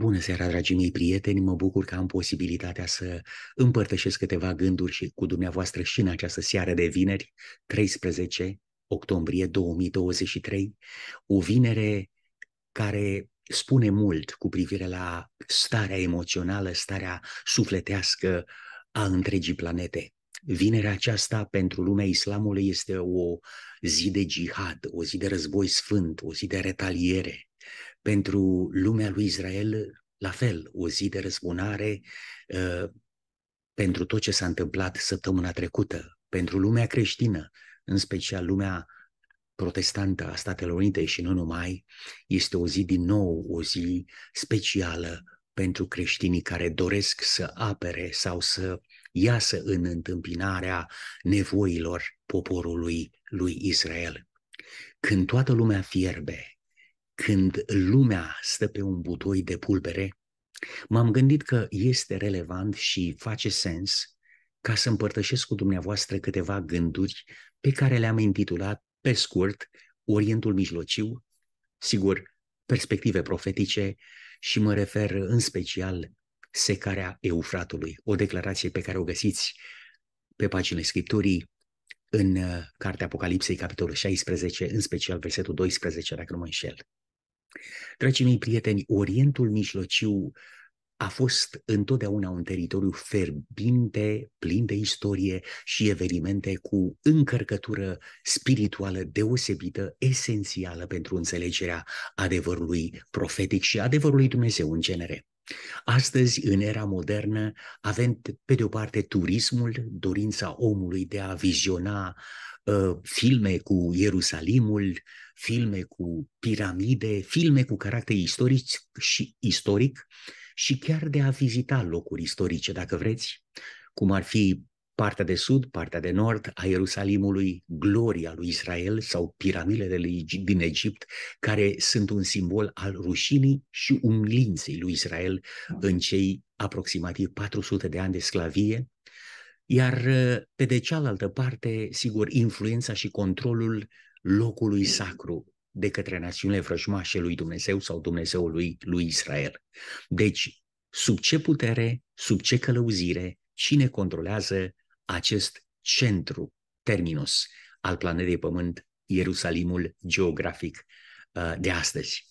Bună seara, dragii mei prieteni! Mă bucur că am posibilitatea să împărtășesc câteva gânduri și cu dumneavoastră și în această seară de vineri, 13 octombrie 2023, o vinere care spune mult cu privire la starea emoțională, starea sufletească a întregii planete. Vinerea aceasta pentru lumea islamului este o zi de jihad, o zi de război sfânt, o zi de retaliere, pentru lumea lui Israel, la fel, o zi de răzbunare uh, pentru tot ce s-a întâmplat săptămâna trecută, pentru lumea creștină, în special lumea protestantă a Statelor Unite și nu numai, este o zi din nou, o zi specială pentru creștinii care doresc să apere sau să iasă în întâmpinarea nevoilor poporului lui Israel. Când toată lumea fierbe, când lumea stă pe un butoi de pulbere, m-am gândit că este relevant și face sens ca să împărtășesc cu dumneavoastră câteva gânduri pe care le-am intitulat, pe scurt, Orientul Mijlociu, sigur, perspective profetice și mă refer în special secarea Eufratului, o declarație pe care o găsiți pe paginile Scripturii, în uh, Cartea Apocalipsei, capitolul 16, în special versetul 12, dacă nu mă înșel. Dragii mei prieteni, Orientul Mijlociu a fost întotdeauna un teritoriu ferbinte, plin de istorie și evenimente cu încărcătură spirituală deosebită, esențială pentru înțelegerea adevărului profetic și adevărului Dumnezeu în genere. Astăzi, în era modernă, avem pe de o parte turismul, dorința omului de a viziona Uh, filme cu Ierusalimul, filme cu piramide, filme cu caracter istoric și, istoric și chiar de a vizita locuri istorice, dacă vreți, cum ar fi partea de sud, partea de nord a Ierusalimului, gloria lui Israel sau piramidele din Egipt, care sunt un simbol al rușinii și umilinței lui Israel în cei aproximativ 400 de ani de sclavie, iar uh, pe de cealaltă parte, sigur, influența și controlul locului sacru de către națiunile vrăjmașe lui Dumnezeu sau Dumnezeului lui Israel. Deci, sub ce putere, sub ce călăuzire, cine controlează acest centru, terminus, al planetei Pământ, Ierusalimul geografic uh, de astăzi.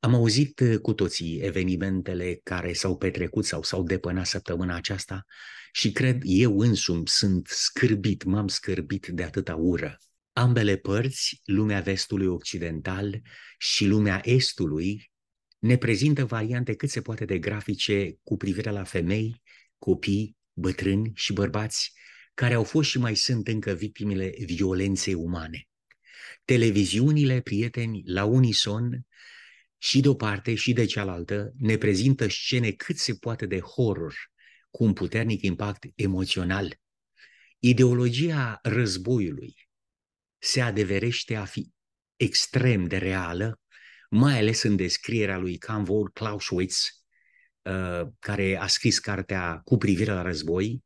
Am auzit uh, cu toții evenimentele care s-au petrecut sau s-au depănat săptămâna aceasta și cred eu însumi sunt scârbit, m-am scârbit de atâta ură. Ambele părți, lumea vestului occidental și lumea estului, ne prezintă variante cât se poate de grafice cu privire la femei, copii, bătrâni și bărbați care au fost și mai sunt încă victimele violenței umane. Televiziunile, prieteni, la unison, și de o parte și de cealaltă, ne prezintă scene cât se poate de horror, cu un puternic impact emoțional. Ideologia războiului se adeverește a fi extrem de reală, mai ales în descrierea lui Kanvor Clausewitz, uh, care a scris cartea cu privire la război.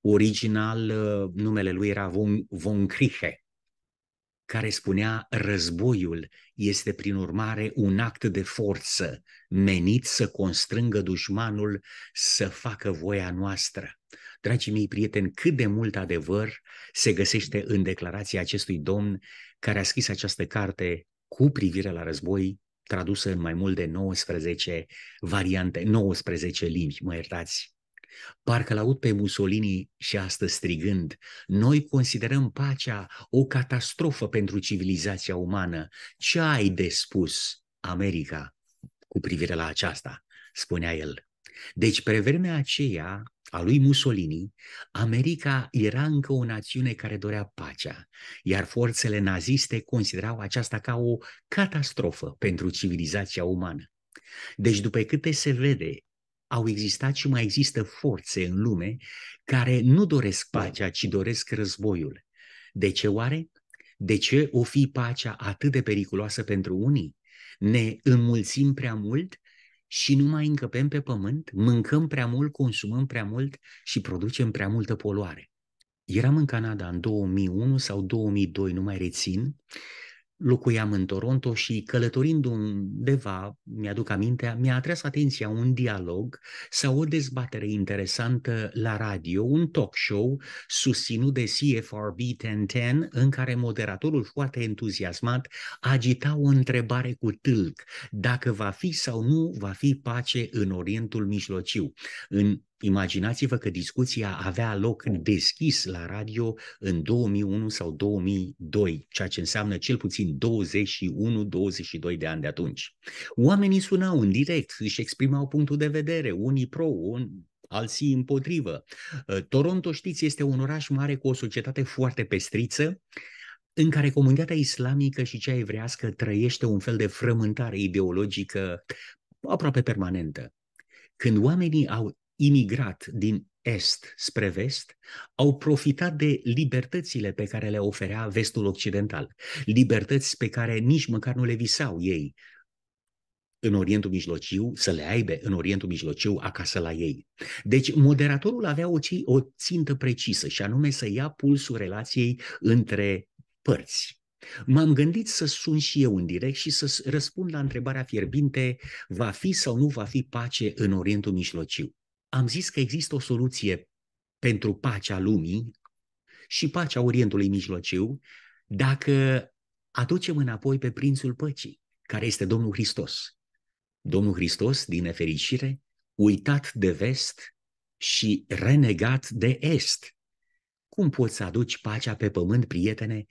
Original, uh, numele lui era von, von Kriche, care spunea războiul este prin urmare un act de forță menit să constrângă dușmanul să facă voia noastră. Dragii mei prieteni, cât de mult adevăr se găsește în declarația acestui domn care a scris această carte cu privire la război, tradusă în mai mult de 19 variante, 19 limbi, mă iertați. Parcă-l aud pe Mussolini și astăzi strigând, noi considerăm pacea o catastrofă pentru civilizația umană. Ce ai de spus, America, cu privire la aceasta? spunea el. Deci, pe vremea aceea, a lui Mussolini, America era încă o națiune care dorea pacea, iar forțele naziste considerau aceasta ca o catastrofă pentru civilizația umană. Deci, după câte se vede, au existat și mai există forțe în lume care nu doresc da. pacea, ci doresc războiul. De ce oare? De ce o fi pacea atât de periculoasă pentru unii? Ne înmulțim prea mult și nu mai încăpem pe pământ, mâncăm prea mult, consumăm prea mult și producem prea multă poluare. Eram în Canada în 2001 sau 2002, nu mai rețin, locuiam în Toronto și călătorind undeva, mi-aduc amintea, mi-a atras atenția un dialog sau o dezbatere interesantă la radio, un talk show susținut de CFRB 1010, în care moderatorul foarte entuziasmat agita o întrebare cu tâlc, dacă va fi sau nu va fi pace în Orientul Mijlociu. În Imaginați-vă că discuția avea loc deschis la radio în 2001 sau 2002, ceea ce înseamnă cel puțin 21-22 de ani de atunci. Oamenii sunau în direct, își exprimau punctul de vedere, unii pro, un, alții împotrivă. Uh, Toronto, știți, este un oraș mare cu o societate foarte pestriță, în care comunitatea islamică și cea evrească trăiește un fel de frământare ideologică aproape permanentă. Când oamenii au imigrat din est spre vest, au profitat de libertățile pe care le oferea vestul occidental, libertăți pe care nici măcar nu le visau ei în Orientul Mijlociu, să le aibă în Orientul Mijlociu acasă la ei. Deci moderatorul avea o, o țintă precisă și anume să ia pulsul relației între părți. M-am gândit să sun și eu în direct și să răspund la întrebarea fierbinte, va fi sau nu va fi pace în Orientul Mijlociu? am zis că există o soluție pentru pacea lumii și pacea Orientului Mijlociu dacă aducem înapoi pe Prințul Păcii, care este Domnul Hristos. Domnul Hristos, din nefericire, uitat de vest și renegat de est. Cum poți să aduci pacea pe pământ, prietene,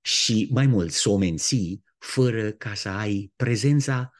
și mai mult să o menții fără ca să ai prezența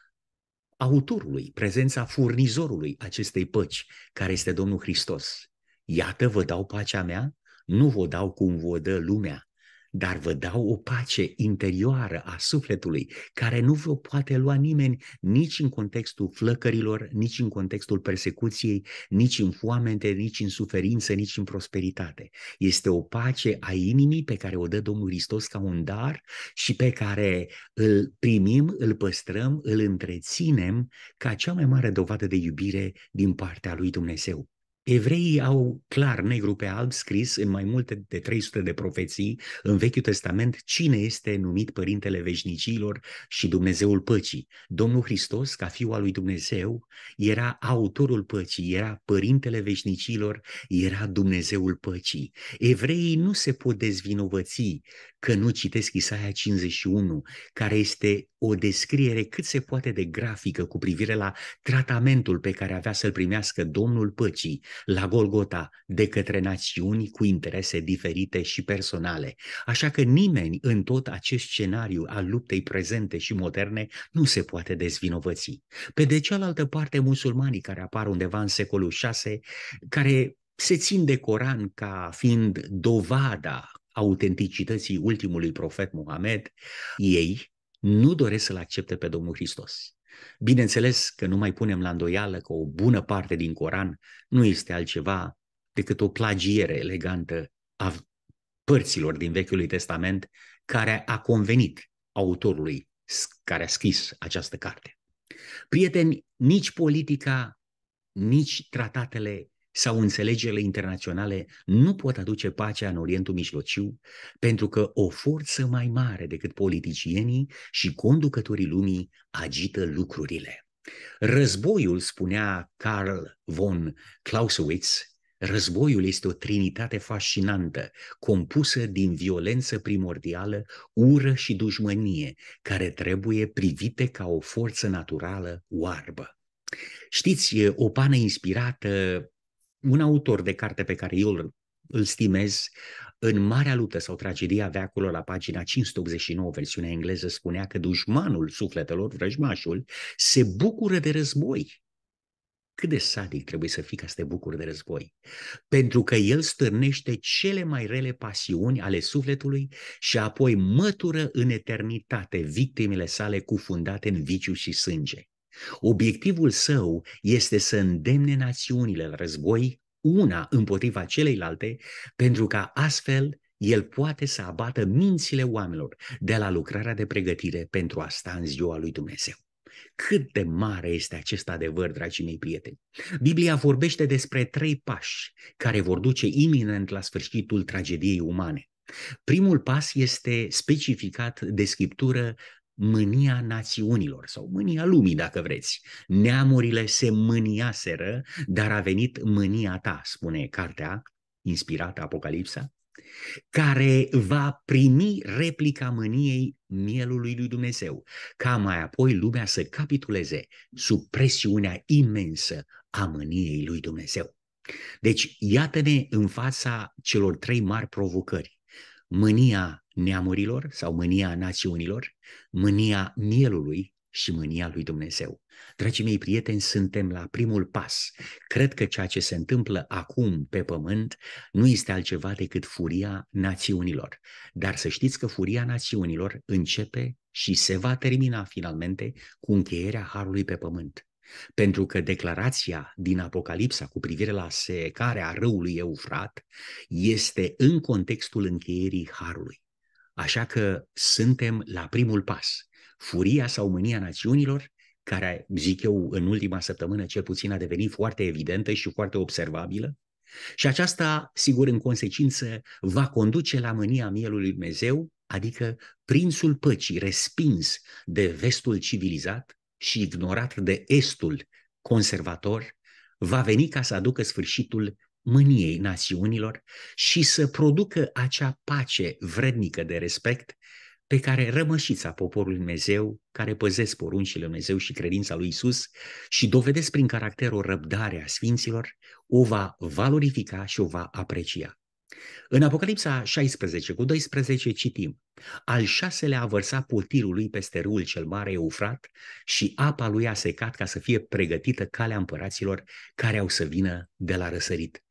autorului, prezența furnizorului acestei păci, care este Domnul Hristos. Iată, vă dau pacea mea, nu vă dau cum vă dă lumea, dar vă dau o pace interioară a sufletului, care nu vă poate lua nimeni nici în contextul flăcărilor, nici în contextul persecuției, nici în foamete, nici în suferință, nici în prosperitate. Este o pace a inimii pe care o dă Domnul Hristos ca un dar și pe care îl primim, îl păstrăm, îl întreținem ca cea mai mare dovadă de iubire din partea lui Dumnezeu. Evreii au clar negru pe alb scris în mai multe de 300 de profeții în Vechiul Testament cine este numit Părintele Veșnicilor și Dumnezeul Păcii. Domnul Hristos, ca Fiul al lui Dumnezeu, era autorul păcii, era Părintele Veșnicilor, era Dumnezeul Păcii. Evreii nu se pot dezvinovăți că nu citesc Isaia 51, care este o descriere cât se poate de grafică cu privire la tratamentul pe care avea să-l primească Domnul Păcii la Golgota de către națiuni cu interese diferite și personale. Așa că nimeni în tot acest scenariu al luptei prezente și moderne nu se poate dezvinovăți. Pe de cealaltă parte, musulmanii care apar undeva în secolul 6, care se țin de Coran ca fiind dovada autenticității ultimului profet Mohamed, ei nu doresc să-L accepte pe Domnul Hristos. Bineînțeles că nu mai punem la îndoială că o bună parte din Coran nu este altceva decât o plagiere elegantă a părților din Vechiul Testament care a convenit autorului care a scris această carte. Prieteni, nici politica, nici tratatele sau înțelegerile internaționale nu pot aduce pacea în Orientul Mijlociu, pentru că o forță mai mare decât politicienii și conducătorii lumii agită lucrurile. Războiul, spunea Karl von Clausewitz, Războiul este o trinitate fascinantă, compusă din violență primordială, ură și dușmănie, care trebuie privite ca o forță naturală oarbă. Știți, o pană inspirată un autor de carte pe care eu îl, îl stimez, în Marea Luptă sau Tragedia avea acolo la pagina 589, versiunea engleză, spunea că dușmanul sufletelor, vrăjmașul, se bucură de război. Cât de sadic trebuie să fii ca să te bucuri de război? Pentru că el stârnește cele mai rele pasiuni ale sufletului și apoi mătură în eternitate victimele sale cufundate în viciu și sânge. Obiectivul său este să îndemne națiunile la război una împotriva celeilalte, pentru ca astfel el poate să abată mințile oamenilor de la lucrarea de pregătire pentru a sta în ziua lui Dumnezeu. Cât de mare este acest adevăr, dragii mei prieteni? Biblia vorbește despre trei pași care vor duce iminent la sfârșitul tragediei umane. Primul pas este specificat de scriptură mânia națiunilor sau mânia lumii, dacă vreți. Neamurile se mâniaseră, dar a venit mânia ta, spune cartea inspirată Apocalipsa, care va primi replica mâniei mielului lui Dumnezeu, ca mai apoi lumea să capituleze sub presiunea imensă a mâniei lui Dumnezeu. Deci, iată-ne în fața celor trei mari provocări mânia neamurilor sau mânia națiunilor, mânia mielului și mânia lui Dumnezeu. Dragii mei prieteni, suntem la primul pas. Cred că ceea ce se întâmplă acum pe pământ nu este altceva decât furia națiunilor. Dar să știți că furia națiunilor începe și se va termina finalmente cu încheierea harului pe pământ. Pentru că declarația din Apocalipsa cu privire la secarea râului Eufrat este în contextul încheierii Harului. Așa că suntem la primul pas. Furia sau mânia națiunilor, care, zic eu, în ultima săptămână cel puțin a devenit foarte evidentă și foarte observabilă, și aceasta, sigur, în consecință, va conduce la mânia mielului Dumnezeu, adică prințul păcii respins de vestul civilizat, și ignorat de estul conservator, va veni ca să aducă sfârșitul mâniei națiunilor și să producă acea pace vrednică de respect pe care rămășița poporului Dumnezeu, care păzesc poruncile Lui Dumnezeu și credința lui Isus și dovedesc prin caracterul a Sfinților, o va valorifica și o va aprecia. În Apocalipsa 16 cu 12 citim, al șaselea a vărsat potirul lui peste râul cel mare Eufrat și apa lui a secat ca să fie pregătită calea împăraților care au să vină de la răsărit.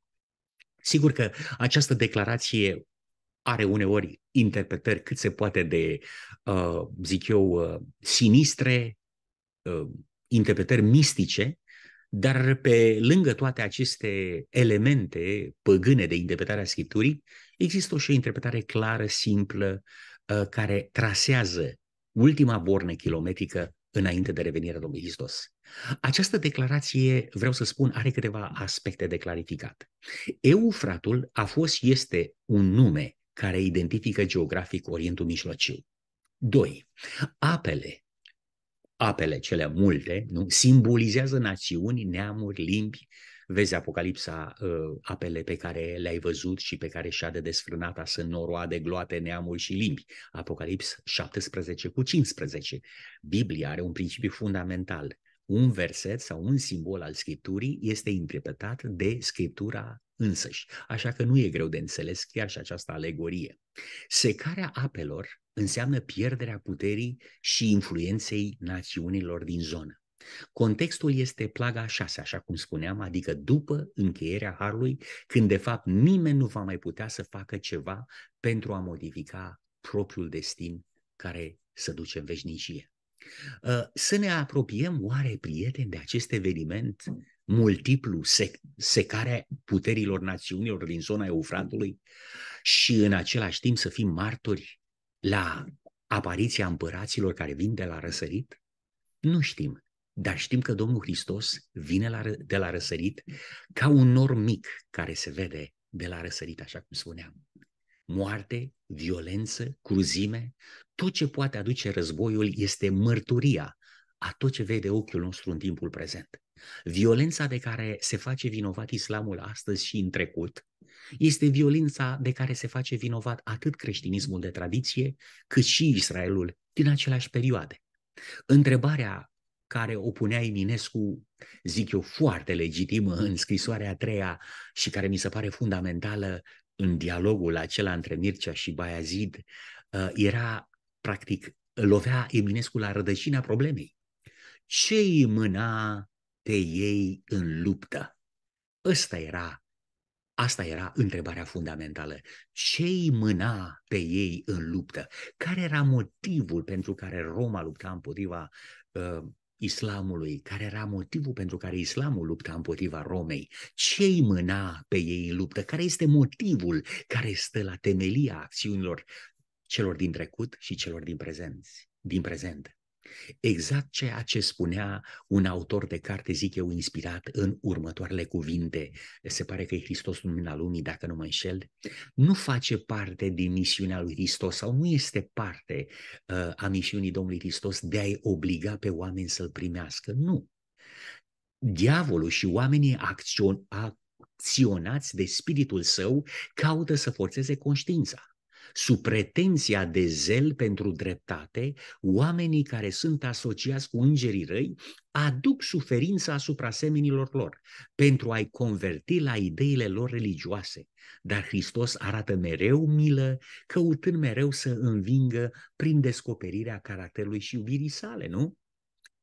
Sigur că această declarație are uneori interpretări cât se poate de, uh, zic eu, uh, sinistre, uh, interpretări mistice, dar pe lângă toate aceste elemente păgâne de interpretare a Scripturii, există și o interpretare clară, simplă, ă, care trasează ultima bornă kilometrică înainte de revenirea Domnului Hristos. Această declarație, vreau să spun, are câteva aspecte de clarificat. Eufratul a fost este un nume care identifică geografic Orientul Mijlociu. 2. Apele apele cele multe, nu? simbolizează națiuni, neamuri, limbi. Vezi Apocalipsa, uh, apele pe care le-ai văzut și pe care și-a de desfrânata sunt noroade, gloate, neamuri și limbi. Apocalips 17 cu 15. Biblia are un principiu fundamental. Un verset sau un simbol al Scripturii este interpretat de Scriptura însăși. Așa că nu e greu de înțeles chiar și această alegorie. Secarea apelor înseamnă pierderea puterii și influenței națiunilor din zonă. Contextul este plaga șase, așa cum spuneam, adică după încheierea harului, când de fapt nimeni nu va mai putea să facă ceva pentru a modifica propriul destin care să duce în veșnicie. Uh, să ne apropiem oare, prieteni, de acest eveniment multiplu, sec- secare puterilor națiunilor din zona Eufratului și în același timp să fim martori la apariția împăraților care vin de la răsărit? Nu știm, dar știm că Domnul Hristos vine la, de la răsărit ca un nor mic care se vede de la răsărit, așa cum spuneam. Moarte, violență, cruzime, tot ce poate aduce războiul este mărturia a tot ce vede ochiul nostru în timpul prezent. Violența de care se face vinovat islamul astăzi și în trecut este violința de care se face vinovat atât creștinismul de tradiție, cât și Israelul din aceleași perioade. Întrebarea care o punea Eminescu, zic eu, foarte legitimă în scrisoarea a treia și care mi se pare fundamentală în dialogul acela între Mircea și Baiazid, uh, era, practic, lovea Eminescu la rădăcina problemei. Ce îi mâna pe ei în luptă? Ăsta era Asta era întrebarea fundamentală. Ce îi mâna pe ei în luptă? Care era motivul pentru care Roma lupta împotriva uh, islamului? Care era motivul pentru care islamul lupta împotriva Romei? Ce îi mâna pe ei în luptă? Care este motivul care stă la temelia acțiunilor celor din trecut și celor din prezent? Din prezent. Exact ceea ce spunea un autor de carte, zic eu, inspirat în următoarele cuvinte, se pare că e Hristos lumina lumii, dacă nu mă înșel, nu face parte din misiunea lui Hristos sau nu este parte uh, a misiunii Domnului Hristos de a-i obliga pe oameni să-L primească. Nu. Diavolul și oamenii acțion, acționați de spiritul său caută să forțeze conștiința sub pretenția de zel pentru dreptate, oamenii care sunt asociați cu îngerii răi aduc suferința asupra semenilor lor pentru a-i converti la ideile lor religioase. Dar Hristos arată mereu milă, căutând mereu să învingă prin descoperirea caracterului și iubirii sale, nu?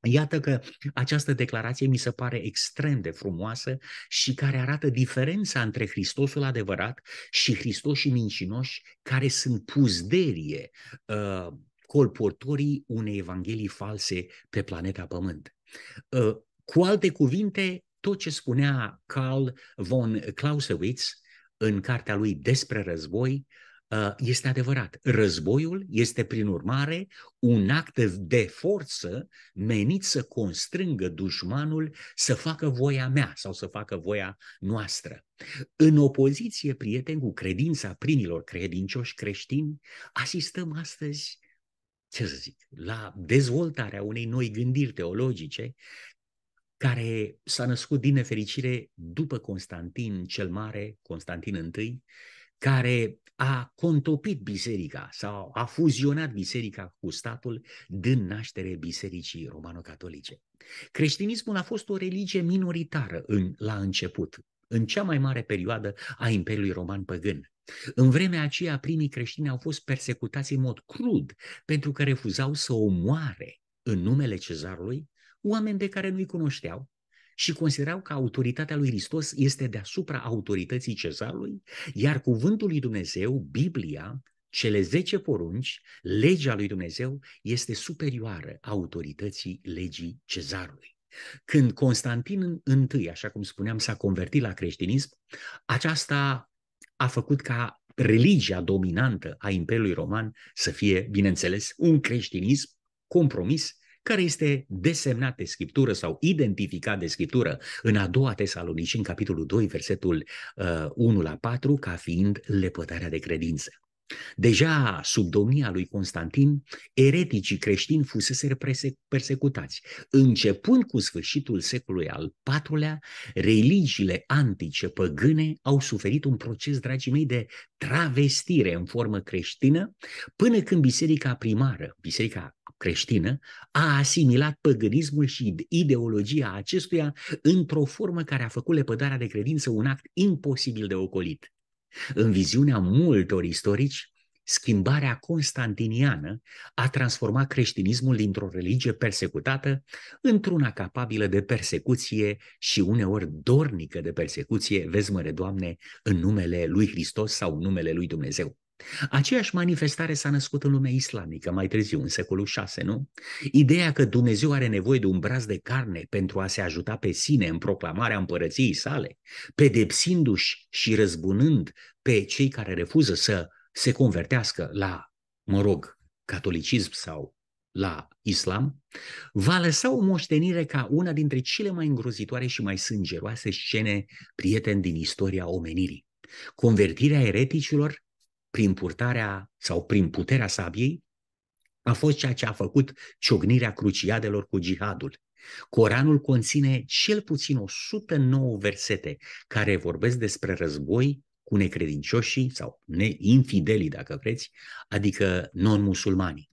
Iată că această declarație mi se pare extrem de frumoasă și care arată diferența între Hristosul adevărat și Hristoșii mincinoși care sunt puzderie uh, colportorii unei evanghelii false pe planeta Pământ. Uh, cu alte cuvinte, tot ce spunea Karl von Clausewitz în cartea lui despre război este adevărat. Războiul este, prin urmare, un act de forță menit să constrângă dușmanul să facă voia mea sau să facă voia noastră. În opoziție, prieteni, cu credința primilor credincioși creștini, asistăm astăzi, ce să zic, la dezvoltarea unei noi gândiri teologice care s-a născut din nefericire după Constantin cel Mare, Constantin I, care a contopit biserica sau a fuzionat biserica cu statul, dând naștere bisericii romano-catolice. Creștinismul a fost o religie minoritară în, la început, în cea mai mare perioadă a Imperiului Roman Păgân. În vremea aceea, primii creștini au fost persecutați în mod crud pentru că refuzau să omoare în numele cezarului oameni de care nu-i cunoșteau și considerau că autoritatea lui Hristos este deasupra autorității cezarului, iar cuvântul lui Dumnezeu, Biblia, cele zece porunci, legea lui Dumnezeu este superioară autorității legii cezarului. Când Constantin I, așa cum spuneam, s-a convertit la creștinism, aceasta a făcut ca religia dominantă a Imperiului Roman să fie, bineînțeles, un creștinism compromis care este desemnat de Scriptură sau identificat de Scriptură în a doua Tesalonici, în capitolul 2, versetul 1 uh, la 4, ca fiind lepătarea de credință. Deja sub domnia lui Constantin, ereticii creștini fusese persecutați. Începând cu sfârșitul secolului al IV-lea, religiile antice păgâne au suferit un proces, dragii mei, de travestire în formă creștină, până când biserica primară, biserica creștină, a asimilat păgânismul și ideologia acestuia într-o formă care a făcut lepădarea de credință un act imposibil de ocolit. În viziunea multor istorici, schimbarea constantiniană a transformat creștinismul dintr-o religie persecutată într-una capabilă de persecuție și uneori dornică de persecuție, vezi mă, Doamne, în numele lui Hristos sau în numele lui Dumnezeu. Aceeași manifestare s-a născut în lumea islamică mai târziu, în secolul 6, nu? Ideea că Dumnezeu are nevoie de un braț de carne pentru a se ajuta pe sine în proclamarea împărăției sale, pedepsindu-și și răzbunând pe cei care refuză să se convertească la, mă rog, catolicism sau la islam, va lăsa o moștenire ca una dintre cele mai îngrozitoare și mai sângeroase scene prieteni din istoria omenirii. Convertirea ereticilor prin purtarea sau prin puterea sabiei, a fost ceea ce a făcut ciognirea cruciadelor cu jihadul. Coranul conține cel puțin 109 versete care vorbesc despre război cu necredincioșii sau neinfidelii, dacă vreți, adică non-musulmanii.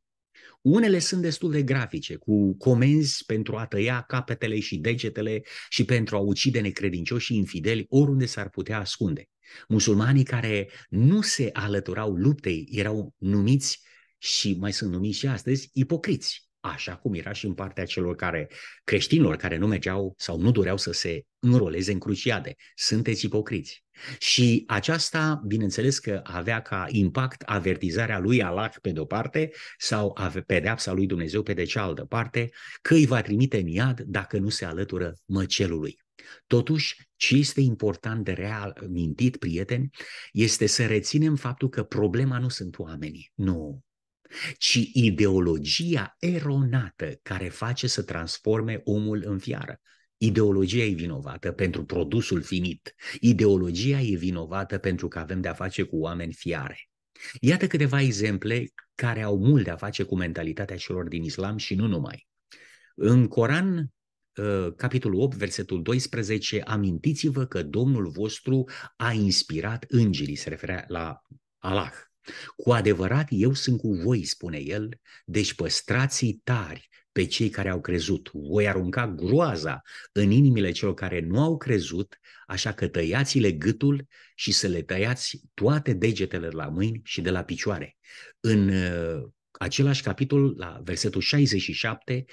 Unele sunt destul de grafice, cu comenzi pentru a tăia capetele și degetele și pentru a ucide necredincioșii infideli oriunde s-ar putea ascunde. Musulmanii care nu se alăturau luptei erau numiți și mai sunt numiți și astăzi ipocriți, așa cum era și în partea celor care, creștinilor care nu mergeau sau nu doreau să se înroleze în cruciade. Sunteți ipocriți. Și aceasta, bineînțeles că avea ca impact avertizarea lui Allah pe de-o parte sau pedeapsa lui Dumnezeu pe de cealaltă parte, că îi va trimite în iad dacă nu se alătură măcelului. Totuși, ce este important de real, mintit prieteni, este să reținem faptul că problema nu sunt oamenii, nu, ci ideologia eronată care face să transforme omul în fiară. Ideologia e vinovată pentru produsul finit. Ideologia e vinovată pentru că avem de-a face cu oameni fiare. Iată câteva exemple care au mult de-a face cu mentalitatea celor din islam și nu numai. În Coran, Ă, capitolul 8, versetul 12, amintiți-vă că Domnul vostru a inspirat îngerii, se referea la Allah. Cu adevărat, eu sunt cu voi, spune el, deci păstrați tari pe cei care au crezut. Voi arunca groaza în inimile celor care nu au crezut, așa că tăiați-le gâtul și să le tăiați toate degetele de la mâini și de la picioare. În ă, același capitol, la versetul 67,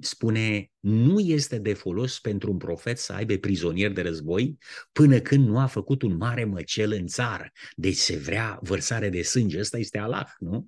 spune nu este de folos pentru un profet să aibă prizonier de război până când nu a făcut un mare măcel în țară. Deci se vrea vărsare de sânge. Ăsta este Allah, nu?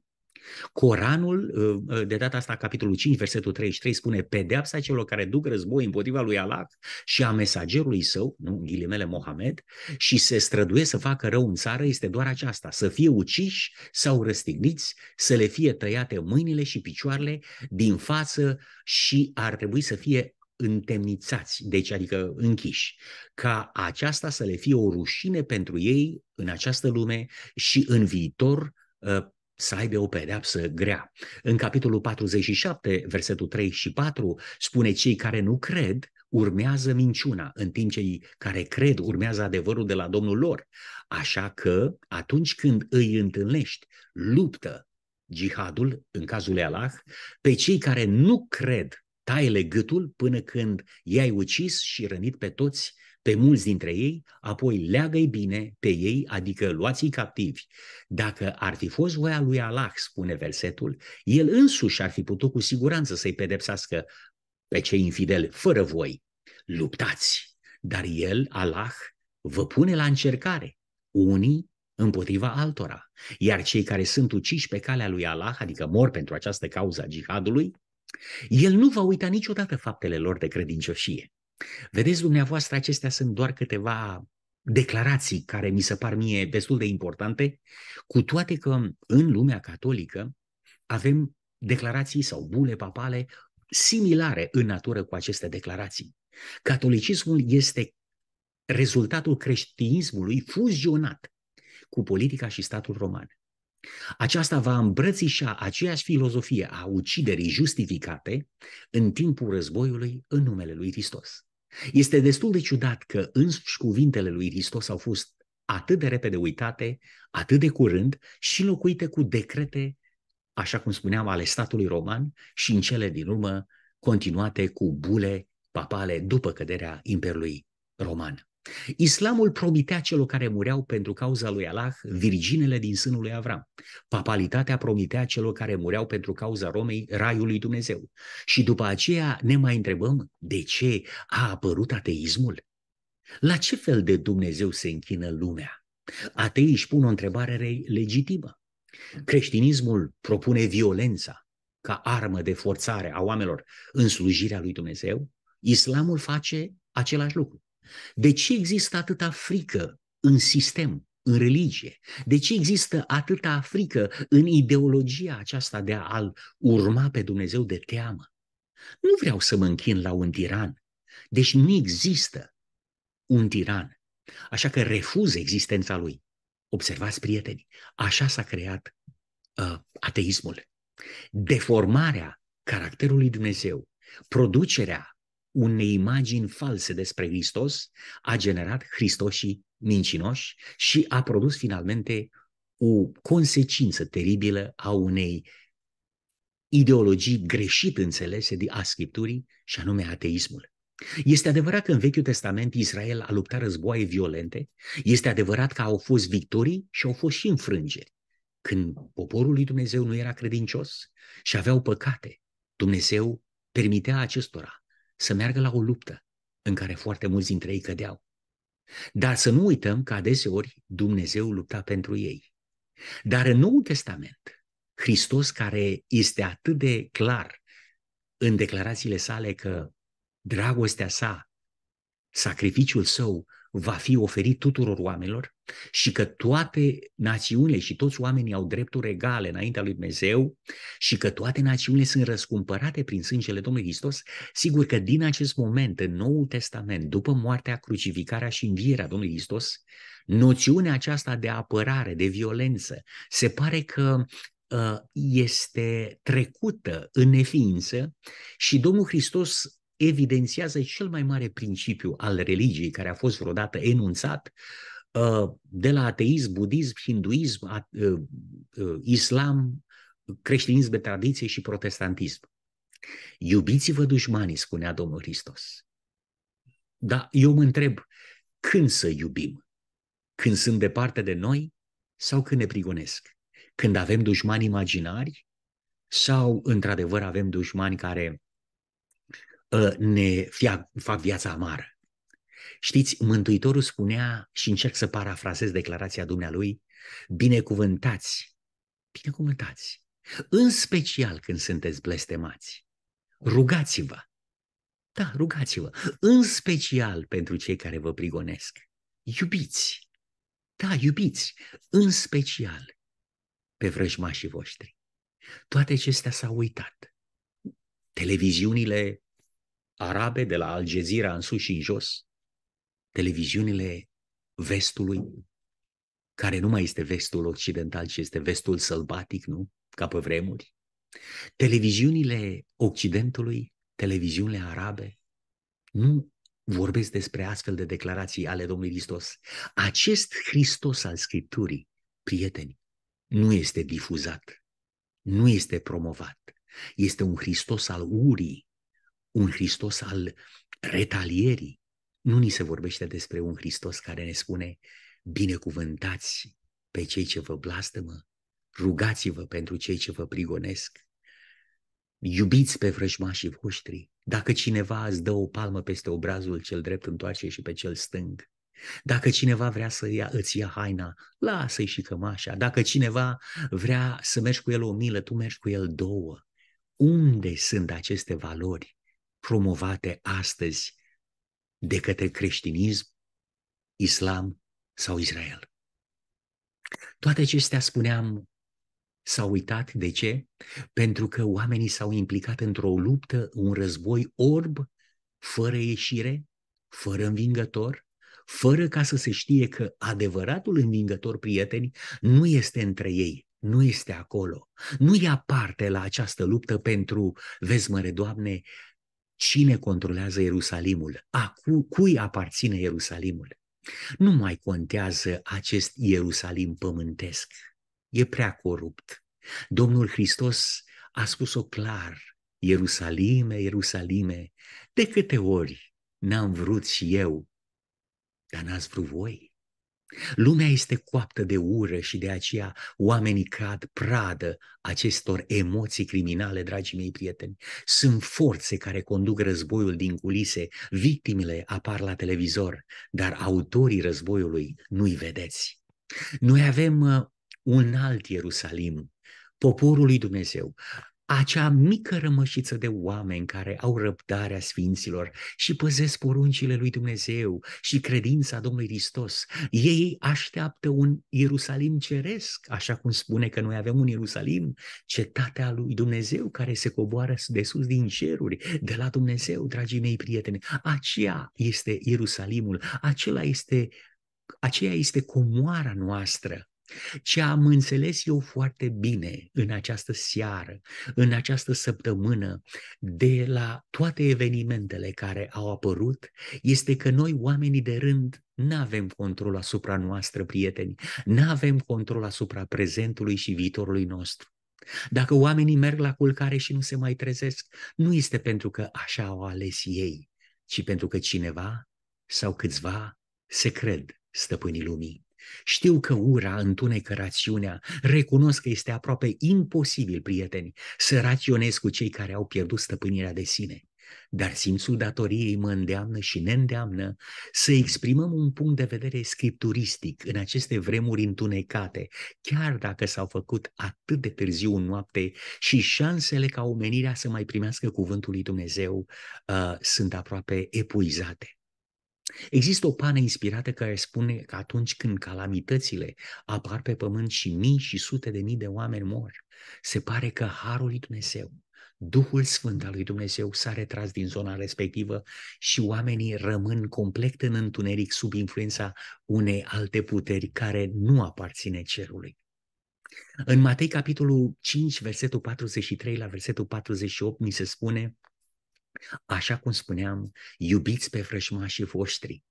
Coranul, uh, uh, de data asta, capitolul 5, versetul 33, spune pedeapsa celor care duc război împotriva lui Allah și a mesagerului său, nu, ghilimele Mohamed, și se străduie să facă rău în țară, este doar aceasta, să fie uciși sau răstigniți, să le fie tăiate mâinile și picioarele din față și ar trebui să fie întemnițați, deci adică închiși, ca aceasta să le fie o rușine pentru ei în această lume și în viitor uh, să aibă o pedeapsă grea. În capitolul 47, versetul 3 și 4, spune cei care nu cred urmează minciuna, în timp cei care cred urmează adevărul de la Domnul lor. Așa că atunci când îi întâlnești, luptă jihadul, în cazul lui Allah, pe cei care nu cred taie gâtul până când i-ai ucis și rănit pe toți pe mulți dintre ei, apoi leagă-i bine pe ei, adică luați-i captivi. Dacă ar fi fost voia lui Allah, spune versetul, el însuși ar fi putut cu siguranță să-i pedepsească pe cei infideli, fără voi. Luptați! Dar el, Allah, vă pune la încercare, unii împotriva altora. Iar cei care sunt uciși pe calea lui Allah, adică mor pentru această cauză a jihadului, el nu va uita niciodată faptele lor de credincioșie. Vedeți dumneavoastră, acestea sunt doar câteva declarații care mi se par mie destul de importante, cu toate că în lumea catolică avem declarații sau bule papale similare în natură cu aceste declarații. Catolicismul este rezultatul creștinismului fuzionat cu politica și statul roman. Aceasta va îmbrățișa aceeași filozofie a uciderii justificate în timpul războiului în numele lui Hristos. Este destul de ciudat că însuși cuvintele lui Hristos au fost atât de repede uitate, atât de curând și înlocuite cu decrete, așa cum spuneam, ale statului roman și în cele din urmă continuate cu bule papale după căderea Imperiului Roman. Islamul promitea celor care mureau pentru cauza lui Allah virginele din sânul lui Avram. Papalitatea promitea celor care mureau pentru cauza Romei raiul lui Dumnezeu. Și după aceea ne mai întrebăm de ce a apărut ateismul? La ce fel de Dumnezeu se închină lumea? Ateii își pun o întrebare legitimă. Creștinismul propune violența ca armă de forțare a oamenilor în slujirea lui Dumnezeu. Islamul face același lucru. De ce există atâta frică în sistem, în religie? De ce există atâta frică în ideologia aceasta de a-L urma pe Dumnezeu de teamă? Nu vreau să mă închin la un tiran. Deci nu există un tiran. Așa că refuz existența lui. Observați, prieteni, așa s-a creat uh, ateismul. Deformarea caracterului Dumnezeu, producerea unei imagini false despre Hristos, a generat Hristoșii mincinoși și a produs finalmente o consecință teribilă a unei ideologii greșit înțelese de a Scripturii și anume ateismul. Este adevărat că în Vechiul Testament Israel a luptat războaie violente, este adevărat că au fost victorii și au fost și înfrângeri. Când poporul lui Dumnezeu nu era credincios și aveau păcate, Dumnezeu permitea acestora să meargă la o luptă în care foarte mulți dintre ei cădeau. Dar să nu uităm că adeseori Dumnezeu lupta pentru ei. Dar în Noul Testament, Hristos care este atât de clar în declarațiile sale că dragostea sa, sacrificiul său va fi oferit tuturor oamenilor și că toate națiunile și toți oamenii au drepturi egale înaintea lui Dumnezeu și că toate națiunile sunt răscumpărate prin sângele Domnului Hristos, sigur că din acest moment, în Noul Testament, după moartea, crucificarea și învierea Domnului Hristos, noțiunea aceasta de apărare, de violență, se pare că ă, este trecută în neființă și Domnul Hristos evidențiază cel mai mare principiu al religiei care a fost vreodată enunțat, uh, de la ateism, budism, hinduism, uh, uh, islam, creștinism de tradiție și protestantism. Iubiți-vă dușmanii, spunea Domnul Hristos. Dar eu mă întreb, când să iubim? Când sunt departe de noi sau când ne prigonesc? Când avem dușmani imaginari sau într-adevăr avem dușmani care Ă, ne fia, fac viața amară. Știți, Mântuitorul spunea, și încerc să parafrasez declarația dumnealui, binecuvântați, binecuvântați, în special când sunteți blestemați, rugați-vă, da, rugați-vă, în special pentru cei care vă prigonesc, iubiți, da, iubiți, în special pe vrăjmașii voștri. Toate acestea s-au uitat. Televiziunile arabe de la Al Jazeera în sus și în jos, televiziunile vestului, care nu mai este vestul occidental, ci este vestul sălbatic, nu? Ca pe vremuri. Televiziunile Occidentului, televiziunile arabe, nu vorbesc despre astfel de declarații ale Domnului Hristos. Acest Hristos al Scripturii, prieteni, nu este difuzat, nu este promovat. Este un Hristos al urii, un Hristos al retalierii. Nu ni se vorbește despre un Hristos care ne spune, binecuvântați pe cei ce vă blastămă, rugați-vă pentru cei ce vă prigonesc, iubiți pe vrăjmașii voștri, dacă cineva îți dă o palmă peste obrazul cel drept, întoarce și pe cel stâng. Dacă cineva vrea să ia, îți ia haina, lasă-i și cămașa. Dacă cineva vrea să mergi cu el o milă, tu mergi cu el două. Unde sunt aceste valori promovate astăzi de către creștinism, islam sau Israel. Toate acestea, spuneam, s-au uitat. De ce? Pentru că oamenii s-au implicat într-o luptă, un război orb, fără ieșire, fără învingător, fără ca să se știe că adevăratul învingător, prieteni, nu este între ei, nu este acolo, nu ia parte la această luptă pentru, vezi măre, Doamne, cine controlează Ierusalimul, a cu, cui aparține Ierusalimul. Nu mai contează acest Ierusalim pământesc, e prea corupt. Domnul Hristos a spus-o clar, Ierusalime, Ierusalime, de câte ori n-am vrut și eu, dar n-ați vrut voi. Lumea este coaptă de ură și de aceea oamenii cad pradă acestor emoții criminale, dragii mei prieteni. Sunt forțe care conduc războiul din culise, victimele apar la televizor, dar autorii războiului nu-i vedeți. Noi avem uh, un alt Ierusalim, poporul lui Dumnezeu, acea mică rămășiță de oameni care au răbdarea sfinților și păzesc poruncile lui Dumnezeu și credința Domnului Hristos. Ei așteaptă un Ierusalim ceresc, așa cum spune că noi avem un Ierusalim, cetatea lui Dumnezeu care se coboară de sus din ceruri, de la Dumnezeu, dragii mei prieteni. Aceea este Ierusalimul, acela este aceea este comoara noastră ce am înțeles eu foarte bine în această seară, în această săptămână, de la toate evenimentele care au apărut, este că noi, oamenii de rând, nu avem control asupra noastră, prieteni, nu avem control asupra prezentului și viitorului nostru. Dacă oamenii merg la culcare și nu se mai trezesc, nu este pentru că așa au ales ei, ci pentru că cineva sau câțiva se cred stăpânii lumii. Știu că ura întunecă rațiunea, recunosc că este aproape imposibil, prieteni, să raționez cu cei care au pierdut stăpânirea de sine. Dar simțul datoriei mă îndeamnă și ne îndeamnă să exprimăm un punct de vedere scripturistic în aceste vremuri întunecate, chiar dacă s-au făcut atât de târziu în noapte și șansele ca omenirea să mai primească cuvântul lui Dumnezeu uh, sunt aproape epuizate. Există o pană inspirată care spune că atunci când calamitățile apar pe pământ și mii și sute de mii de oameni mor, se pare că Harul lui Dumnezeu, Duhul Sfânt al lui Dumnezeu s-a retras din zona respectivă și oamenii rămân complet în întuneric sub influența unei alte puteri care nu aparține cerului. În Matei capitolul 5, versetul 43 la versetul 48, ni se spune Așa cum spuneam, iubiți pe frășmașii voștri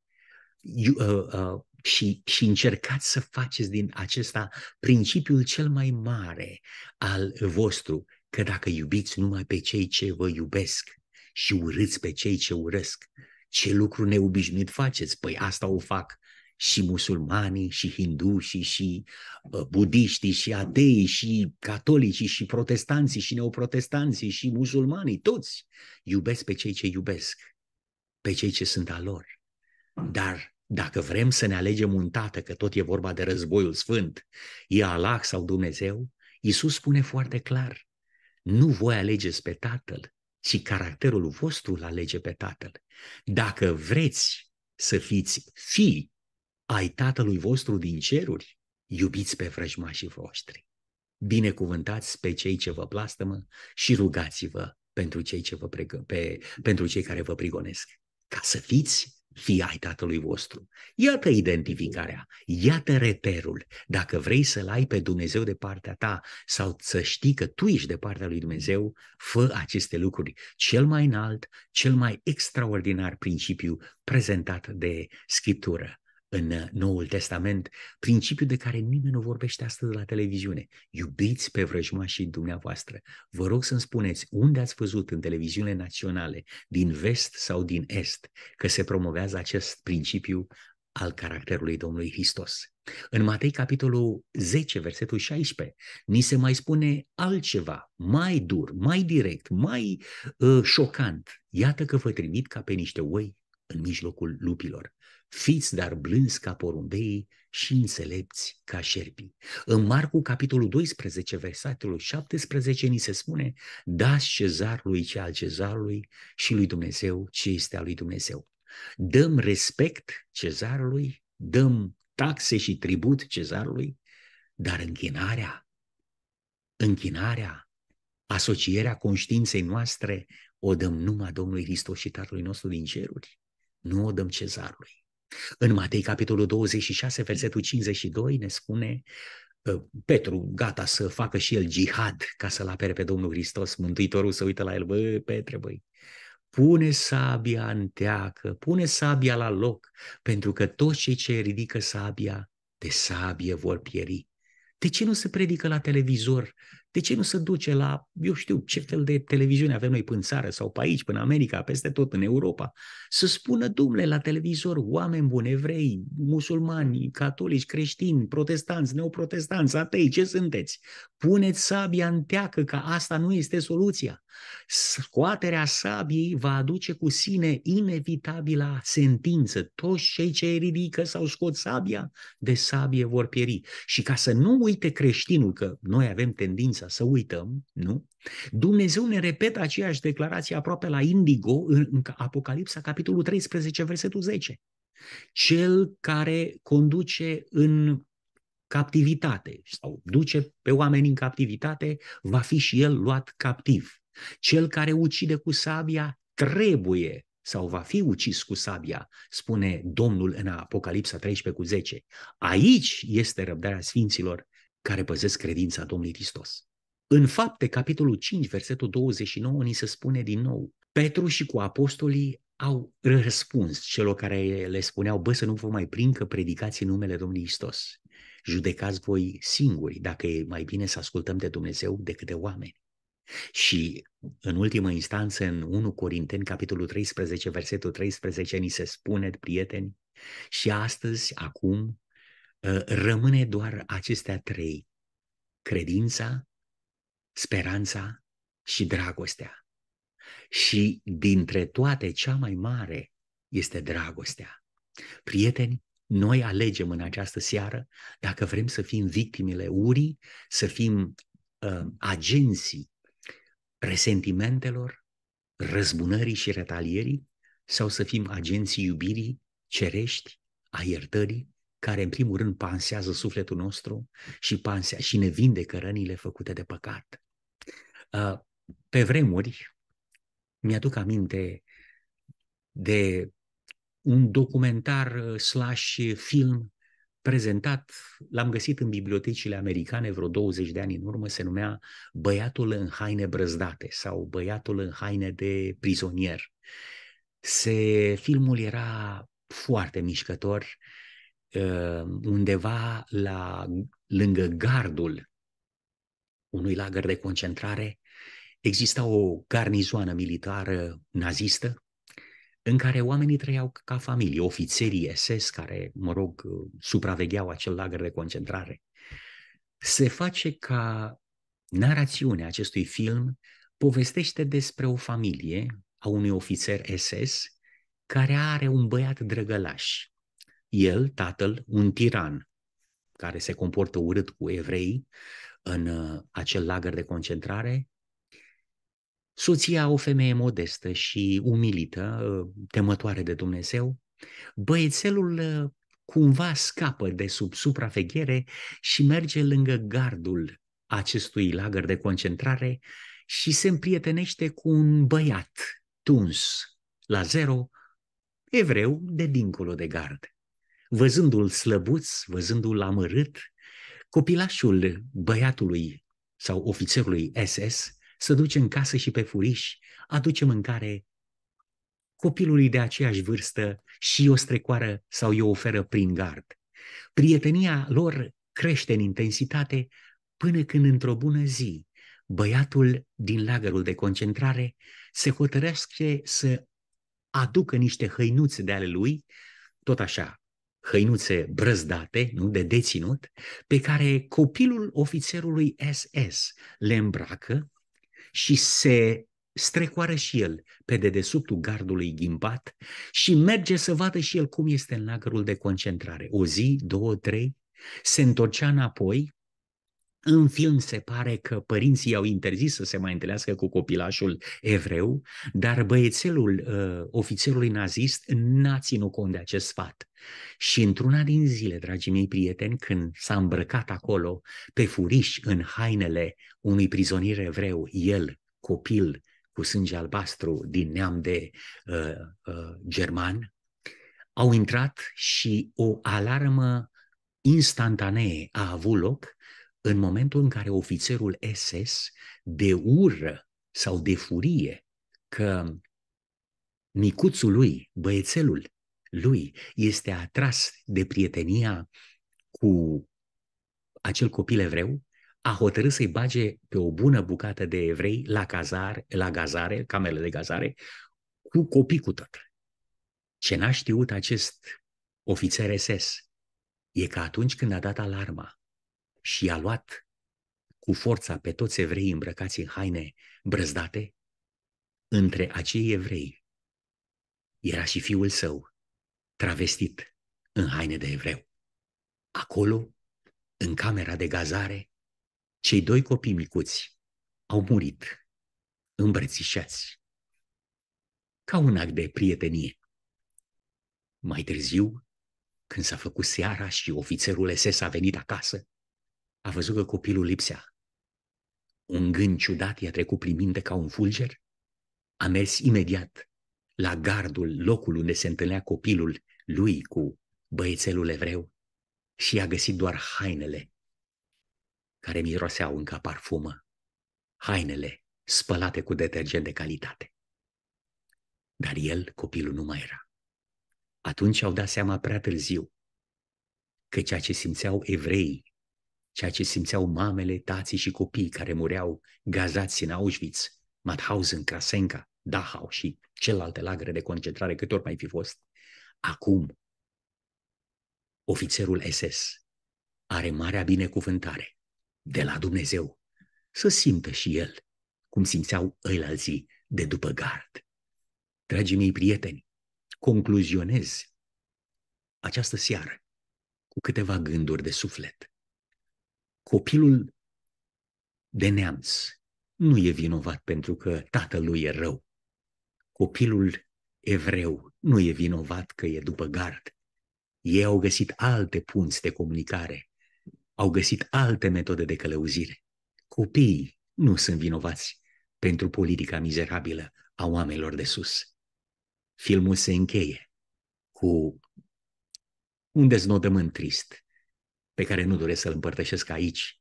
iu, uh, uh, și, și încercați să faceți din acesta principiul cel mai mare al vostru, că dacă iubiți numai pe cei ce vă iubesc și urâți pe cei ce urăsc, ce lucru neobișnuit faceți? Păi asta o fac și musulmanii și hindușii și uh, budiștii și ateii și catolicii și protestanții și neoprotestanții și musulmanii, toți iubesc pe cei ce iubesc, pe cei ce sunt al lor. Dar dacă vrem să ne alegem un tată, că tot e vorba de războiul sfânt, e Allah sau Dumnezeu, Iisus spune foarte clar, nu voi alegeți pe tatăl, ci caracterul vostru îl alege pe tatăl. Dacă vreți să fiți fii ai Tatălui vostru din ceruri, iubiți pe vrăjmașii voștri, binecuvântați pe cei ce vă plastămă și rugați-vă pentru cei, ce vă pe, pentru cei care vă prigonesc, ca să fiți fii ai Tatălui vostru. Iată identificarea, iată reperul. Dacă vrei să-L ai pe Dumnezeu de partea ta sau să știi că tu ești de partea lui Dumnezeu, fă aceste lucruri. Cel mai înalt, cel mai extraordinar principiu prezentat de Scriptură în uh, Noul Testament, principiul de care nimeni nu vorbește astăzi la televiziune. Iubiți pe vrăjmașii dumneavoastră. Vă rog să-mi spuneți unde ați văzut în televiziunile naționale, din vest sau din est, că se promovează acest principiu al caracterului Domnului Hristos. În Matei, capitolul 10, versetul 16, ni se mai spune altceva, mai dur, mai direct, mai uh, șocant. Iată că vă trimit ca pe niște oi în mijlocul lupilor fiți dar blânzi ca porumbeii și înțelepți ca șerpii. În Marcu, capitolul 12, versetul 17, ni se spune, dați cezarului ce al cezarului și lui Dumnezeu ce este al lui Dumnezeu. Dăm respect cezarului, dăm taxe și tribut cezarului, dar închinarea, închinarea, asocierea conștiinței noastre o dăm numai Domnului Hristos și Tatălui nostru din ceruri, nu o dăm cezarului. În Matei, capitolul 26, versetul 52, ne spune ă, Petru, gata să facă și el jihad ca să-L apere pe Domnul Hristos, Mântuitorul să uită la el, bă, Petre, băi, pune sabia în teacă, pune sabia la loc, pentru că toți cei ce ridică sabia, de sabie vor pieri. De ce nu se predică la televizor de ce nu se duce la, eu știu, ce fel de televiziune avem noi până în țară sau pe aici, până America, peste tot în Europa? Să spună, dumne la televizor, oameni buni, evrei, musulmani, catolici, creștini, protestanți, neoprotestanți, atei, ce sunteți? Puneți sabia în teacă, că asta nu este soluția. Scoaterea sabiei va aduce cu sine inevitabila sentință. Toți cei ce ridică sau scot sabia, de sabie vor pieri. Și ca să nu uite creștinul că noi avem tendința viața, să uităm, nu? Dumnezeu ne repetă aceeași declarație aproape la indigo în, în Apocalipsa, capitolul 13, versetul 10. Cel care conduce în captivitate sau duce pe oameni în captivitate, va fi și el luat captiv. Cel care ucide cu sabia trebuie sau va fi ucis cu sabia, spune Domnul în Apocalipsa 13 cu 10. Aici este răbdarea sfinților care păzesc credința Domnului Hristos. În fapte, capitolul 5, versetul 29, ni se spune din nou, Petru și cu apostolii au răspuns celor care le spuneau, bă, să nu vă mai prind predicați în numele Domnului Hristos. Judecați voi singuri dacă e mai bine să ascultăm de Dumnezeu decât de oameni. Și în ultimă instanță, în 1 Corinteni, capitolul 13, versetul 13, ni se spune, prieteni, și astăzi, acum, ă, rămâne doar acestea trei, credința, speranța și dragostea. Și dintre toate, cea mai mare este dragostea. Prieteni, noi alegem în această seară dacă vrem să fim victimele urii, să fim uh, agenții resentimentelor, răzbunării și retalierii, sau să fim agenții iubirii cerești, a iertării, care în primul rând pansează sufletul nostru și, pansea, și ne vindecă rănile făcute de păcat. Ah, pe vremuri, mi-aduc aminte de un documentar eh, slash eh, film prezentat, l-am găsit în bibliotecile americane vreo 20 de ani în urmă, se numea Băiatul în haine brăzdate sau Băiatul în haine de prizonier. Se, filmul era foarte mișcător, eh, undeva la, lângă gardul unui lagăr de concentrare, exista o garnizoană militară nazistă în care oamenii trăiau ca familie, ofițerii SS care, mă rog, supravegheau acel lagăr de concentrare. Se face ca narațiunea acestui film povestește despre o familie a unui ofițer SS care are un băiat drăgălaș. El, tatăl, un tiran, care se comportă urât cu evrei în uh, acel lagăr de concentrare, soția o femeie modestă și umilită, uh, temătoare de Dumnezeu, băiețelul uh, cumva scapă de sub suprafeghere și merge lângă gardul acestui lagăr de concentrare și se împrietenește cu un băiat tuns la zero, evreu de dincolo de gard văzându-l slăbuț, văzându-l amărât, copilașul băiatului sau ofițerului SS se duce în casă și pe furiș, aduce mâncare copilului de aceeași vârstă și o strecoară sau o oferă prin gard. Prietenia lor crește în intensitate până când într-o bună zi băiatul din lagărul de concentrare se hotărăște să aducă niște hăinuțe de ale lui, tot așa, hăinuțe brăzdate, nu, de deținut, pe care copilul ofițerului SS le îmbracă și se strecoară și el pe dedesubtul gardului ghimbat și merge să vadă și el cum este în lagărul de concentrare. O zi, două, trei, se întorcea înapoi în film se pare că părinții i-au interzis să se mai întâlnească cu copilașul evreu, dar băiețelul uh, ofițerului nazist n-a ținut cont de acest sfat. Și într-una din zile, dragii mei prieteni, când s-a îmbrăcat acolo pe furiș în hainele unui prizonier evreu, el, copil cu sânge albastru din neam de uh, uh, german, au intrat și o alarmă instantanee a avut loc în momentul în care ofițerul SS, de ură sau de furie că micuțul lui, băiețelul lui, este atras de prietenia cu acel copil evreu, a hotărât să-i bage pe o bună bucată de evrei la, cazar, la gazare, camerele de gazare, cu copii cu tot. Ce n-a știut acest ofițer SS e că atunci când a dat alarma și i-a luat cu forța pe toți evrei îmbrăcați în haine brăzdate, între acei evrei era și fiul său, travestit în haine de evreu. Acolo, în camera de gazare, cei doi copii micuți au murit îmbrățișați, ca un act de prietenie. Mai târziu, când s-a făcut seara și ofițerul SS a venit acasă, a văzut că copilul lipsea. Un gând ciudat i-a trecut prin minte ca un fulger, a mers imediat la gardul locul unde se întâlnea copilul lui cu băiețelul evreu și i-a găsit doar hainele care miroseau încă parfumă, hainele spălate cu detergent de calitate. Dar el, copilul, nu mai era. Atunci au dat seama prea târziu că ceea ce simțeau evreii ceea ce simțeau mamele, tații și copiii care mureau gazați în Auschwitz, Mauthausen, Krasenka, Dachau și celelalte lagăre de concentrare, cât ori mai fi fost, acum ofițerul SS are marea binecuvântare de la Dumnezeu să simtă și el cum simțeau zi de după gard. Dragii mei prieteni, concluzionez această seară cu câteva gânduri de suflet copilul de neamț nu e vinovat pentru că tatălui e rău. Copilul evreu nu e vinovat că e după gard. Ei au găsit alte punți de comunicare, au găsit alte metode de călăuzire. Copiii nu sunt vinovați pentru politica mizerabilă a oamenilor de sus. Filmul se încheie cu un deznodământ trist pe care nu doresc să-l împărtășesc aici,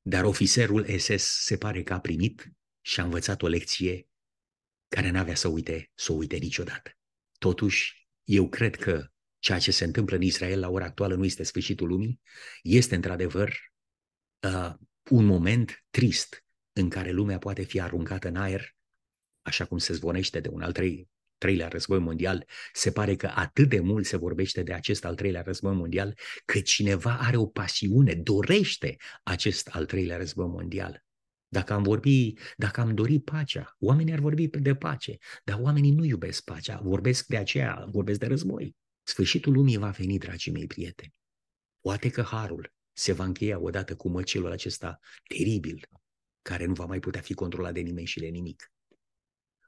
dar ofițerul SS se pare că a primit și a învățat o lecție care n-avea să uite, să o uite niciodată. Totuși, eu cred că ceea ce se întâmplă în Israel la ora actuală nu este sfârșitul lumii, este într-adevăr uh, un moment trist în care lumea poate fi aruncată în aer, așa cum se zvonește de un al, trei, treilea război mondial, se pare că atât de mult se vorbește de acest al treilea război mondial, că cineva are o pasiune, dorește acest al treilea război mondial. Dacă am vorbi, dacă am dori pacea, oamenii ar vorbi de pace, dar oamenii nu iubesc pacea, vorbesc de aceea, vorbesc de război. Sfârșitul lumii va veni, dragii mei prieteni. Poate că harul se va încheia odată cu măcelul acesta teribil, care nu va mai putea fi controlat de nimeni și de nimic.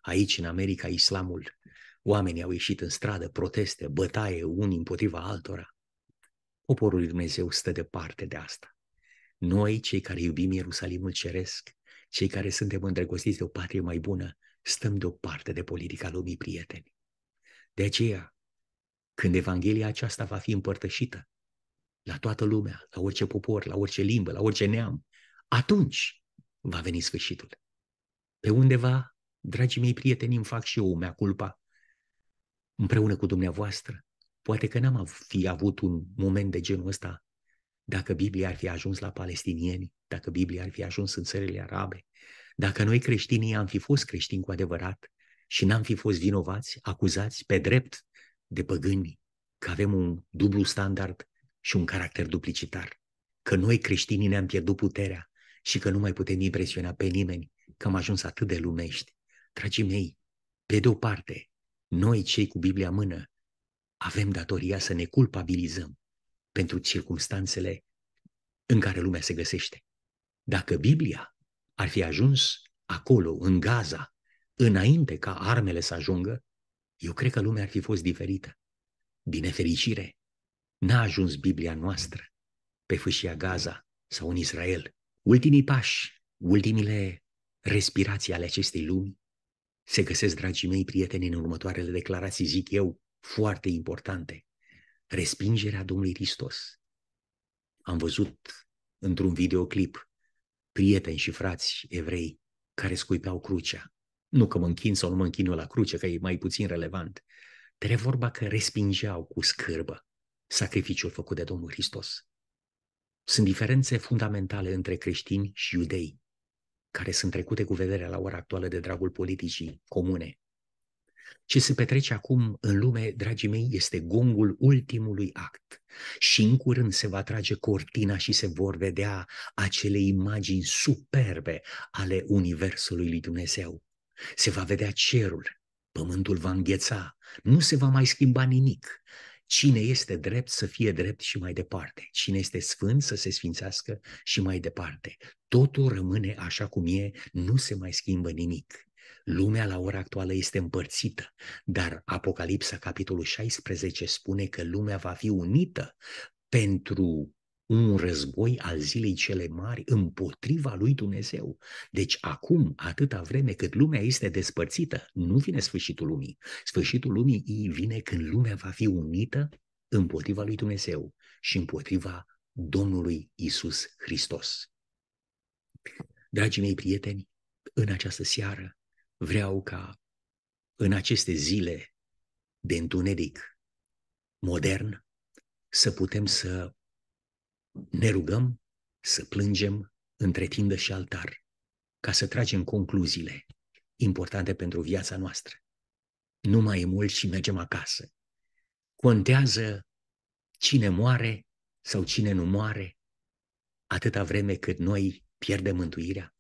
Aici, în America, islamul Oamenii au ieșit în stradă, proteste, bătaie unii împotriva altora. Poporul lui Dumnezeu stă departe de asta. Noi, cei care iubim Ierusalimul Ceresc, cei care suntem îndrăgostiți de o patrie mai bună, stăm deoparte de politica lumii, prieteni. De aceea, când Evanghelia aceasta va fi împărtășită la toată lumea, la orice popor, la orice limbă, la orice neam, atunci va veni sfârșitul. Pe undeva, dragii mei prieteni, îmi fac și eu mea culpa împreună cu dumneavoastră. Poate că n-am fi avut un moment de genul ăsta dacă Biblia ar fi ajuns la palestinieni, dacă Biblia ar fi ajuns în țările arabe, dacă noi creștinii am fi fost creștini cu adevărat și n-am fi fost vinovați, acuzați pe drept de păgâni, că avem un dublu standard și un caracter duplicitar, că noi creștinii ne-am pierdut puterea și că nu mai putem impresiona pe nimeni că am ajuns atât de lumești. Dragii mei, pe de o parte, noi, cei cu Biblia în mână, avem datoria să ne culpabilizăm pentru circumstanțele în care lumea se găsește. Dacă Biblia ar fi ajuns acolo, în Gaza, înainte ca armele să ajungă, eu cred că lumea ar fi fost diferită. Din nefericire, n-a ajuns Biblia noastră pe fâșia Gaza sau în Israel. Ultimii pași, ultimile respirații ale acestei lumi se găsesc, dragii mei prieteni, în următoarele declarații, zic eu, foarte importante. Respingerea Domnului Hristos. Am văzut într-un videoclip prieteni și frați evrei care scuipeau crucea. Nu că mă închin sau nu mă închin la cruce, că e mai puțin relevant. Trebuie vorba că respingeau cu scârbă sacrificiul făcut de Domnul Hristos. Sunt diferențe fundamentale între creștini și iudei care sunt trecute cu vederea la ora actuală de dragul politicii comune. Ce se petrece acum în lume, dragii mei, este gongul ultimului act și în curând se va trage cortina și se vor vedea acele imagini superbe ale Universului lui Dumnezeu. Se va vedea cerul, pământul va îngheța, nu se va mai schimba nimic, Cine este drept să fie drept și mai departe. Cine este sfânt să se sfințească și mai departe. Totul rămâne așa cum e, nu se mai schimbă nimic. Lumea la ora actuală este împărțită, dar Apocalipsa, capitolul 16, spune că lumea va fi unită pentru un război al zilei cele mari împotriva lui Dumnezeu. Deci acum, atâta vreme cât lumea este despărțită, nu vine sfârșitul lumii. Sfârșitul lumii vine când lumea va fi unită împotriva lui Dumnezeu și împotriva Domnului Isus Hristos. Dragii mei prieteni, în această seară vreau ca în aceste zile de întuneric modern să putem să ne rugăm, să plângem între tindă și altar, ca să tragem concluziile importante pentru viața noastră. Nu mai e mult și mergem acasă. Contează cine moare sau cine nu moare, atâta vreme cât noi pierdem mântuirea.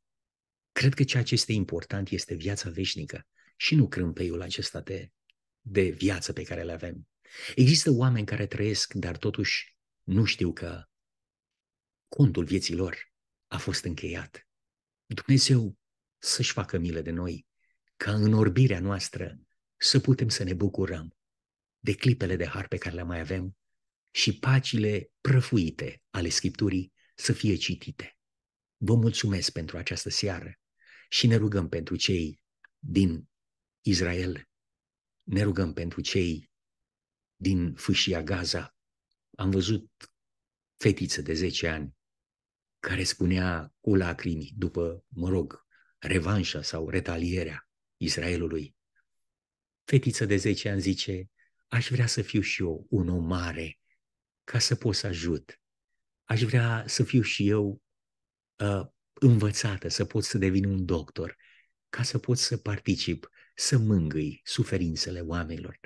Cred că ceea ce este important este viața veșnică și nu crâmpeiul acesta de, de viață pe care le avem. Există oameni care trăiesc, dar totuși nu știu că contul vieții lor a fost încheiat. Dumnezeu să-și facă milă de noi, ca în orbirea noastră să putem să ne bucurăm de clipele de har pe care le mai avem și pacile prăfuite ale Scripturii să fie citite. Vă mulțumesc pentru această seară și ne rugăm pentru cei din Israel, ne rugăm pentru cei din fâșia Gaza. Am văzut fetițe de 10 ani care spunea cu lacrimi după, mă rog, revanșa sau retalierea Israelului. Fetiță de 10 ani zice, aș vrea să fiu și eu un om mare ca să pot să ajut. Aș vrea să fiu și eu uh, învățată, să pot să devin un doctor, ca să pot să particip, să mângâi suferințele oamenilor.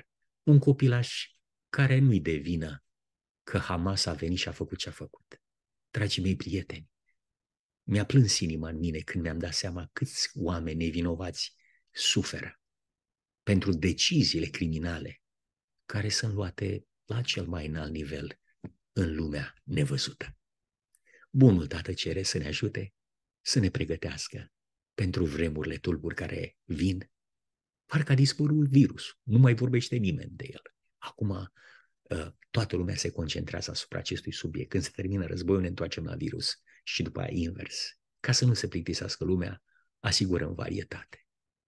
Un copilaș care nu-i devină că Hamas a venit și a făcut ce a făcut. Dragii mei prieteni, mi-a plâns inima în mine când mi-am dat seama câți oameni nevinovați suferă pentru deciziile criminale care sunt luate la cel mai înalt nivel în lumea nevăzută. Bunul Tată cere să ne ajute să ne pregătească pentru vremurile tulburi care vin. Parcă a dispărut virus, nu mai vorbește nimeni de el. Acum Uh, toată lumea se concentrează asupra acestui subiect. Când se termină războiul, ne întoarcem la virus și după aia invers. Ca să nu se plictisească lumea, asigurăm varietate.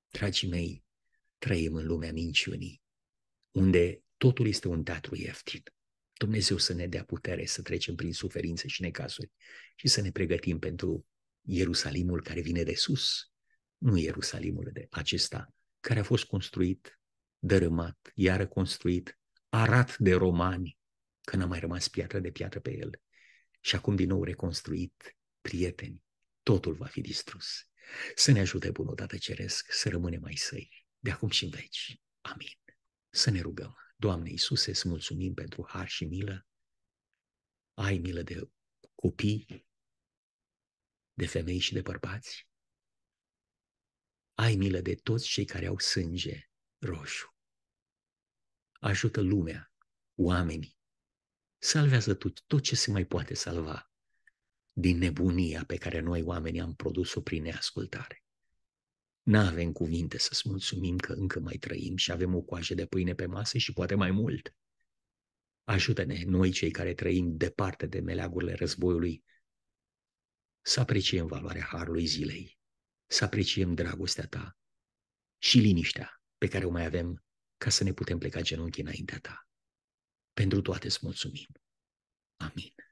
Dragii mei, trăim în lumea minciunii, unde totul este un teatru ieftin. Dumnezeu să ne dea putere să trecem prin suferințe și necazuri și să ne pregătim pentru Ierusalimul care vine de sus, nu Ierusalimul de acesta, care a fost construit, dărâmat, iară construit, arat de romani, că n-a mai rămas piatră de piatră pe el. Și acum din nou reconstruit, prieteni, totul va fi distrus. Să ne ajute dată ceresc să rămânem mai săi, de acum și în veci. Amin. Să ne rugăm. Doamne Iisuse, să mulțumim pentru har și milă. Ai milă de copii, de femei și de bărbați. Ai milă de toți cei care au sânge roșu ajută lumea, oamenii. Salvează tot, tot ce se mai poate salva din nebunia pe care noi oamenii am produs-o prin neascultare. N-avem cuvinte să-ți mulțumim că încă mai trăim și avem o coajă de pâine pe masă și poate mai mult. Ajută-ne, noi cei care trăim departe de meleagurile războiului, să apreciem valoarea harului zilei, să apreciem dragostea ta și liniștea pe care o mai avem ca să ne putem pleca genunchii înaintea ta. Pentru toate îți mulțumim. Amin.